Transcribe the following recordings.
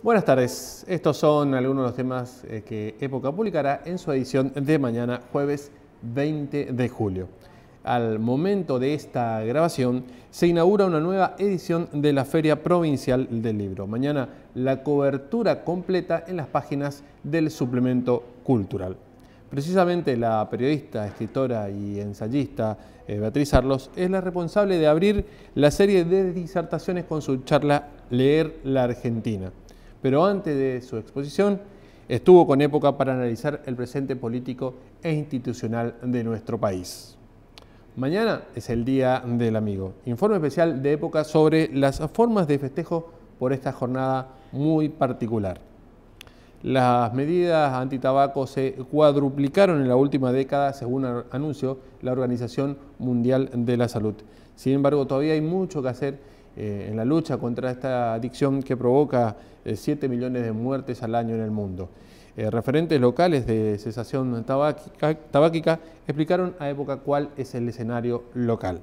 Buenas tardes, estos son algunos de los temas eh, que Época publicará en su edición de mañana, jueves 20 de julio. Al momento de esta grabación se inaugura una nueva edición de la Feria Provincial del Libro. Mañana la cobertura completa en las páginas del suplemento cultural. Precisamente la periodista, escritora y ensayista eh, Beatriz Arlos es la responsable de abrir la serie de disertaciones con su charla Leer la Argentina pero antes de su exposición estuvo con época para analizar el presente político e institucional de nuestro país. Mañana es el Día del Amigo, informe especial de época sobre las formas de festejo por esta jornada muy particular. Las medidas antitabaco se cuadruplicaron en la última década, según anunció la Organización Mundial de la Salud. Sin embargo, todavía hay mucho que hacer eh, en la lucha contra esta adicción que provoca 7 eh, millones de muertes al año en el mundo. Eh, referentes locales de cesación tabáquica, explicaron a época cuál es el escenario local.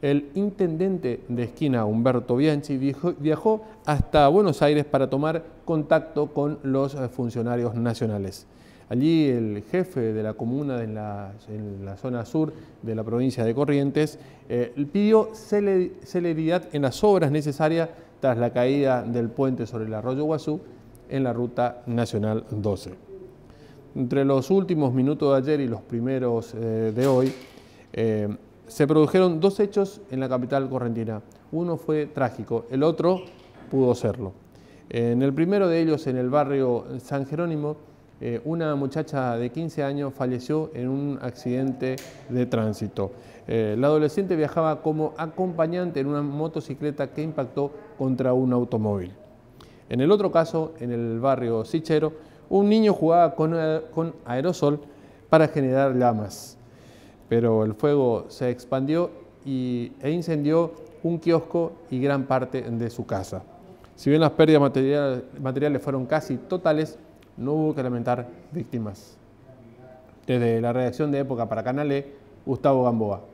El intendente de esquina Humberto Bianchi viajó hasta Buenos Aires para tomar contacto con los funcionarios nacionales. Allí el jefe de la comuna en la, zona sur de la provincia de Corrientes eh, pidió celeridad en las obras necesarias tras la caída del puente sobre el arroyo Guazú en la ruta nacional 12. Entre los últimos minutos de ayer y los primeros eh, de hoy, eh, se produjeron dos hechos en la capital correntina. Uno fue trágico, el otro pudo serlo. En el primero de ellos, en el barrio San Jerónimo, eh, una muchacha de 15 años falleció en un accidente de tránsito. Eh, la adolescente viajaba como acompañante en una motocicleta que impactó contra un automóvil. En el otro caso, en el barrio Sichero, un niño jugaba con, eh, aerosol para generar llamas, pero el fuego se expandió y, e incendió un kiosco y gran parte de su casa. Si bien las pérdidas materiales fueron casi totales, no hubo que lamentar víctimas. Desde la redacción de época para Canale, Gustavo Gamboa.